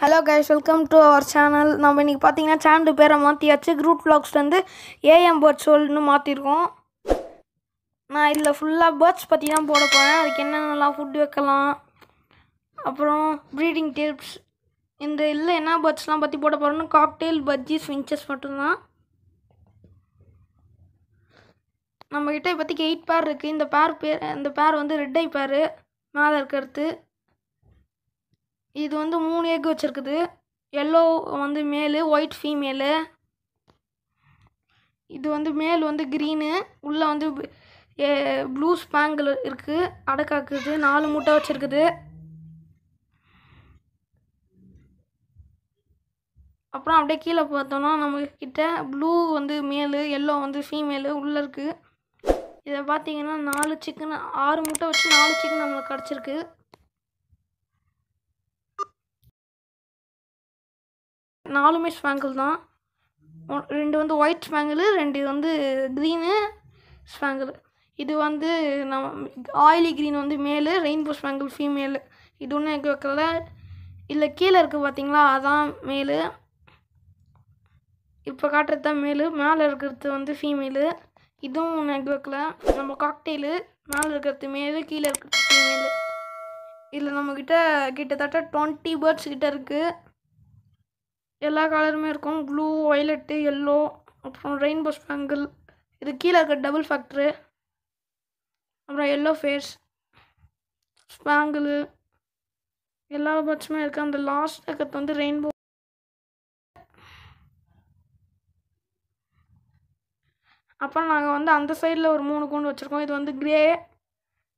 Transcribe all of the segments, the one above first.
hello guys welcome to our channel நம்ம இன்றைக்கி பார்த்தீங்கன்னா சேனல் பேரை மாற்றியாச்சு குரூப் வந்து ஏஎம் பேர்ட்ஸ் வேர்ல்டுன்னு மாற்றிருக்கோம் நான் இதில் ஃபுல்லாக பேர்ட்ஸ் பற்றி தான் போட போகிறேன் அதுக்கு என்னென்னலாம் ஃபுட் வைக்கலாம் அப்புறம் ப்ரீடிங் டிப்ஸ் இந்த இல்லை என்ன பேர்ட்ஸ்லாம் பற்றி போட போகிறோன்னு காக்டெயில் பஜ்ஜி ஸ்விஞ்சஸ் மட்டும்தான் நம்மக்கிட்ட இப்போதைக்கு எயிட் பேர் இருக்குது இந்த பேர் பேர் இந்த பேர் வந்து ரெட் ஐ பேர் மேலே இருக்கிறது இது வந்து மூணு எக் வச்சுருக்குது எல்லோ வந்து மேலு ஒயிட் ஃபீமேலு இது வந்து மேல் வந்து க்ரீனு உள்ளே வந்து ப்ளூ ஸ்பேங்கிள் இருக்குது அடக்காக்குது நாலு மூட்டை வச்சுருக்குது அப்புறம் அப்படியே கீழே பார்த்தோன்னா நம்மக்கிட்ட ப்ளூ வந்து மேலு எல்லோ வந்து ஃபீமேலு உள்ளே இருக்குது இதை பார்த்தீங்கன்னா நாலு சிக்கன் ஆறு முட்டை வச்சு நாலு சிக்கன் நம்மளுக்கு கிடச்சிருக்கு நாலுமே ஸ்வாங்கிள் தான் ரெண்டு வந்து ஒயிட் ஸ்வாங்கிள் ரெண்டு வந்து க்ரீனு ஸ்வாங்கிள் இது வந்து நம்ம ஆயிலி க்ரீன் வந்து மேலு ரெயின்போ ஸ்வாங்கிள் ஃபீமேலு இது ஒன்றும் எங்கே வைக்கல இல்லை கீழே இருக்குது பார்த்தீங்களா அதான் மேலு இப்போ காட்டுறது தான் மேலு மேலே இருக்கிறது வந்து ஃபீமேலு இதுவும் நெட்ஒர்க்கில் நம்ம காக்டெயிலு மேலே இருக்கிறது மேலே கீழே இருக்கிறது மேலே இதில் நம்மக்கிட்ட கிட்டத்தட்ட டுவெண்ட்டி பேர்ட்ஸ் கிட்ட இருக்குது எல்லா கலருமே இருக்கும் ப்ளூ ஒய்லெட்டு எல்லோ அப்புறம் ரெயின்போ ஸ்பேங்கிள் இது கீழே இருக்க டபுள் ஃபேக்ட்ரு அப்புறம் எல்லோ ஃபேஸ் ஸ்பேங்கிள் எல்லா பேர்ட்ஸுமே இருக்குது அந்த லாஸ்ட் இருக்கிறது வந்து ரெயின்போ அப்புறம் நாங்கள் வந்து அந்த சைடில் ஒரு மூணு கூண்டு வச்சுருக்கோம் இது வந்து கிரே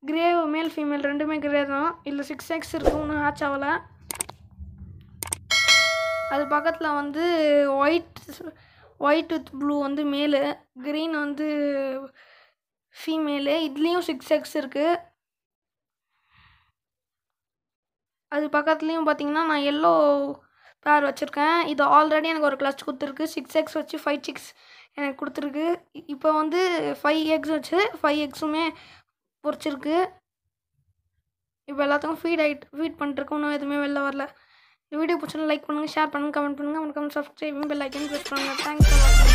கிரே மேல் ஃபீமேல் ரெண்டுமே கிரே தான் இதில் சிக்ஸ் எக்ஸ் இருக்கும் ஒன்று ஹேட்ச் ஆகலை அது பக்கத்தில் வந்து ஒயிட் ஒயிட் வித் ப்ளூ வந்து மேலு க்ரீன் வந்து ஃபீமேலு இதுலேயும் சிக்ஸ் எக்ஸ் இருக்குது அது பக்கத்துலேயும் பார்த்தீங்கன்னா நான் எல்லோ பேர் வச்சுருக்கேன் இது ஆல்ரெடி எனக்கு ஒரு கிளச் கொடுத்துருக்கு சிக்ஸ் எக்ஸ் வச்சு ஃபைவ் சிக்ஸ் எனக்கு கொடுத்துருக்கு இப்போ வந்து ஃபைவ் எக்ஸ் வச்சு ஃபைவ் எக்ஸுமே பொறிச்சிருக்கு இப்போ எல்லாத்துக்கும் ஃபீட் ஆகிட்டு ஃபீட் பண்ணிட்டுருக்கு இன்னும் எதுவுமே வெளில வரல இந்த வீடியோ பிடிச்சிருந்தா லைக் பண்ணுங்கள் ஷேர் பண்ணுங்கள் கமெண்ட் பண்ணுங்கள் மறக்காமல் சப்ஸ்கிரைபும் பெல் ஐக்கன் ப்ரெஸ் பண்ணுங்கள் தேங்க்ஸ்